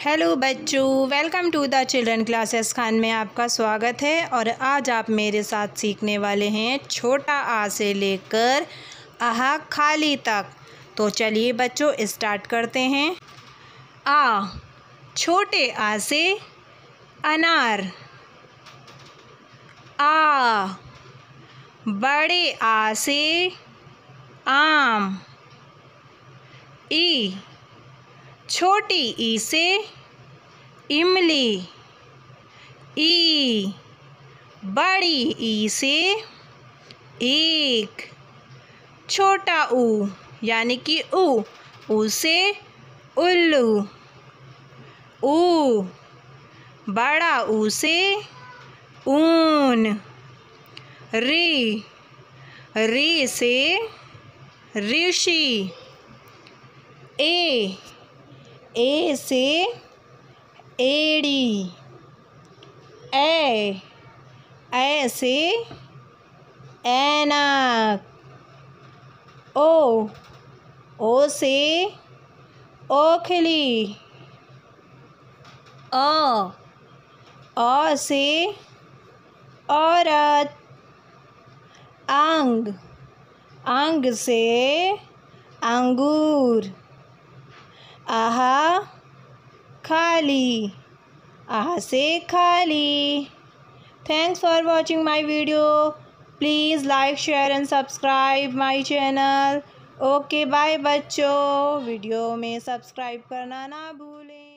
hello बच्चों welcome to the children classes Khan में आपका स्वागत है और आज आप मेरे साथ सीखने वाले हैं छोटा आ से लेकर आहा खाली तक तो चलिए बच्चों स्टार्ट करते हैं आ छोटे आ से अनार आ बड़े आ से आम ई छोटी ई से इमली ई बड़ी ई से एक छोटा ऊ यानी कि ऊ ऊ से उल्लू ऊ बड़ा ऊ से ऊन री री से ऋषि ए ए से एड़ी ए ए से ऐनक ओ ओ से ओखली अ अ से औरत अंग अंग से अंगूर आहा खाली आहा से खाली thanks for watching my video please like share and subscribe my channel okay bye बच्चों वीडियो में सब्सक्राइब करना ना भूलें